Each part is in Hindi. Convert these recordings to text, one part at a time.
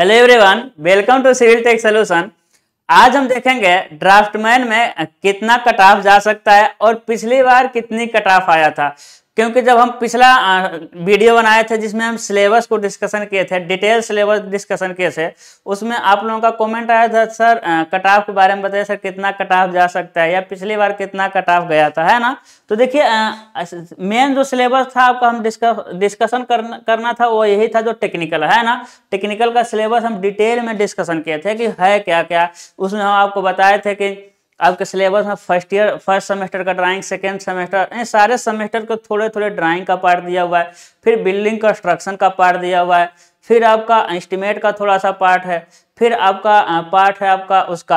hello everyone welcome to civil tech solution आज हम देखेंगे ड्राफ्टमैन में कितना कटाफ जा सकता है और पिछली बार कितनी कटाफ आया था क्योंकि जब हम पिछला वीडियो बनाए थे जिसमें हम सिलेबस को डिस्कशन किए थे डिटेल सिलेबस डिस्कशन किए थे उसमें आप लोगों का कमेंट आया था सर कट ऑफ के बारे में बताइए सर कितना कट ऑफ जा सकता है या पिछली बार कितना कट ऑफ गया था है ना तो देखिए मेन जो सिलेबस था आपका हम डिस्कस डिस्कशन करना करना था वो यही था जो टेक्निकल है ना टेक्निकल का सिलेबस हम डिटेल में डिस्कशन किए थे कि है क्या क्या उसमें हम आपको बताए थे कि आपके सिलेबस में फर्स्ट ईयर फर्स्ट सेमेस्टर का ड्राइंग सेकेंड सेमेस्टर सारे सेमेस्टर को थोड़े थोड़े ड्राइंग का पार्ट दिया हुआ है फिर बिल्डिंग कंस्ट्रक्शन का पार्ट दिया हुआ है फिर आपका एस्टिमेट का थोड़ा सा पार्ट है फिर आपका पार्ट है आपका उसका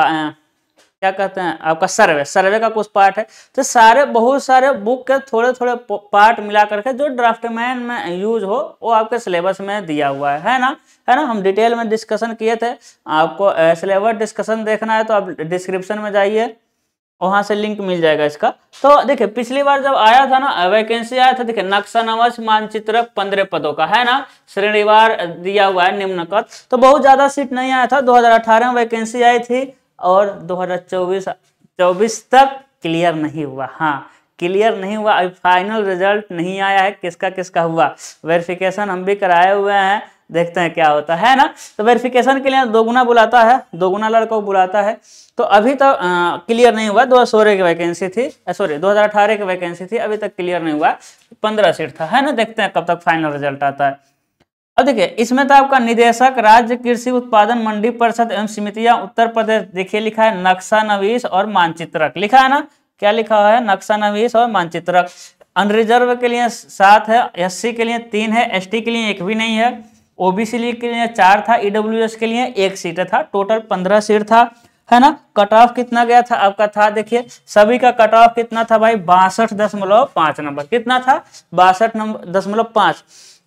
क्या कहते हैं आपका सर्वे सर्वे का कुछ पार्ट है तो सारे बहुत सारे बुक के थोड़े थोड़े पार्ट मिला करके जो ड्राफ्टमैन में यूज हो वो आपके सिलेबस में दिया हुआ है है ना है ना हम डिटेल में डिस्कशन किए थे आपको सिलेबस डिस्कशन देखना है तो आप डिस्क्रिप्शन में जाइए वहां से लिंक मिल जाएगा इसका तो देखिए पिछली बार जब आया था ना वैकेंसी आया था देखिए नक्शा नवश मानचित्र पंद्रह पदों का है ना श्रेणीवार दिया हुआ है निम्नकत तो बहुत ज्यादा सीट नहीं आया था 2018 में वैकेंसी आई थी और 2024 24 तक क्लियर नहीं हुआ हाँ क्लियर नहीं हुआ अभी फाइनल रिजल्ट नहीं आया है किसका किसका हुआ वेरिफिकेशन हम भी कराए हुए हैं देखते हैं क्या होता है ना तो वेरिफिकेशन के लिए दोगुना बुलाता है दोगुना लड़कों को बुलाता है तो अभी तक तो, क्लियर नहीं हुआ दो सोलह की वैकेंसी थी सॉरी दो हजार अठारह की वैकेंसी थी अभी तक क्लियर नहीं हुआ पंद्रह सीट था है ना देखते हैं कब तक फाइनल रिजल्ट आता है अब देखिए इसमें तो आपका निदेशक राज्य कृषि उत्पादन मंडी परिषद एवं समितियां उत्तर प्रदेश देखिए लिखा है नक्शा नवीस और मानचित्रक लिखा है ना क्या लिखा हुआ है नक्शा नवीस और मानचित्रक अनरिजर्व के लिए सात है एस के लिए तीन है एस के लिए एक भी नहीं है ओबीसी के लिए चार था ईडब्ल्यू के लिए एक सीट था टोटल पंद्रह सीट था है ना कट ऑफ कितना गया था आपका था देखिए सभी का कट ऑफ कितना था भाई बासठ दशमलव पांच नंबर कितना था बासठ दशमलव पांच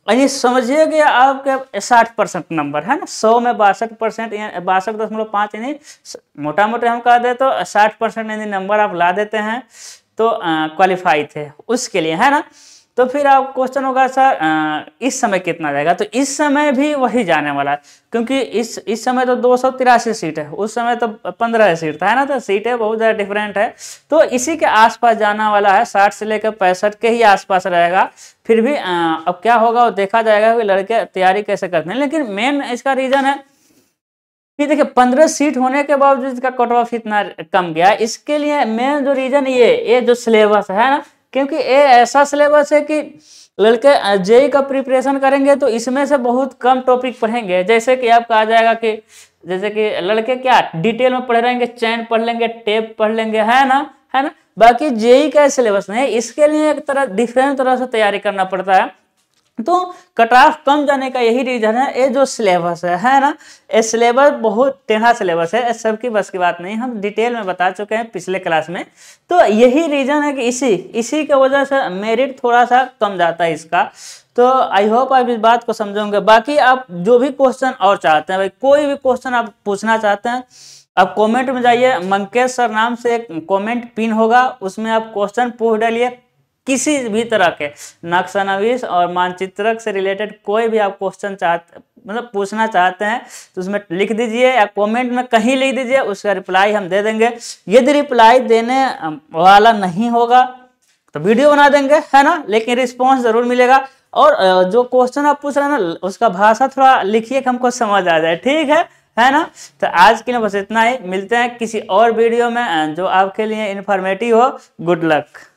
और समझिए कि आपके साठ परसेंट नंबर है ना सौ में बासठ परसेंट बासठ दशमलव पाँच यानी मोटा मोटा हम कह दे तो साठ परसेंट यानी नंबर आप ला देते हैं तो क्वालिफाई थे उसके लिए है ना तो फिर आप क्वेश्चन होगा सर इस समय कितना जाएगा तो इस समय भी वही जाने वाला है क्योंकि इस इस समय तो दो सौ तिरासी सीट है उस समय तो पंद्रह सीट था है ना तो सीटें बहुत ज़्यादा डिफरेंट है तो इसी के आसपास जाना वाला है साठ से लेकर पैंसठ के ही आसपास रहेगा फिर भी आ, अब क्या होगा वो देखा जाएगा कि लड़के तैयारी कैसे करते हैं लेकिन मेन इसका रीज़न है कि देखिए पंद्रह सीट होने के बावजूद इसका कट ऑफ इतना कम गया इसके लिए मेन जो रीज़न ये ये जो सिलेबस है ना क्योंकि ये ऐसा सिलेबस है कि लड़के जेई का प्रिपरेशन करेंगे तो इसमें से बहुत कम टॉपिक पढ़ेंगे जैसे कि आपका आ जाएगा कि जैसे कि लड़के क्या डिटेल में पढ़ रहेंगे चैन पढ़ लेंगे टेप पढ़ लेंगे है ना है ना बाकी जेई का सिलेबस नहीं इसके लिए एक तरह डिफरेंट तरह से तैयारी करना पड़ता है तो कट ऑफ कम जाने का यही रीजन है ये जो सिलेबस है है ना ये सिलेबस बहुत टेढ़ा सिलेबस है सबकी बस की बात नहीं हम डिटेल में बता चुके हैं पिछले क्लास में तो यही रीजन है कि इसी इसी के वजह से मेरिट थोड़ा सा कम जाता है इसका तो आई होप आप इस बात को समझोगे बाकी आप जो भी क्वेश्चन और चाहते हैं भाई कोई भी क्वेश्चन आप पूछना चाहते हैं आप कमेंट में जाइए मंकेश सर नाम से एक कमेंट पिन होगा उसमें आप क्वेश्चन पूछ डालिए किसी भी तरह के नक्शा और मानचित्रक से रिलेटेड कोई भी आप क्वेश्चन चाहते मतलब पूछना चाहते हैं तो उसमें लिख दीजिए या कमेंट में कहीं लिख दीजिए उसका रिप्लाई हम दे देंगे यदि रिप्लाई देने वाला नहीं होगा तो वीडियो बना देंगे है ना लेकिन रिस्पॉन्स जरूर मिलेगा और जो क्वेश्चन आप पूछ रहे हैं ना उसका भाषा थोड़ा लिखिए कि हमको समझ आ जाए ठीक है है ना तो आज के लिए बस इतना ही मिलते हैं किसी और वीडियो में जो आपके लिए इन्फॉर्मेटिव हो गुड लक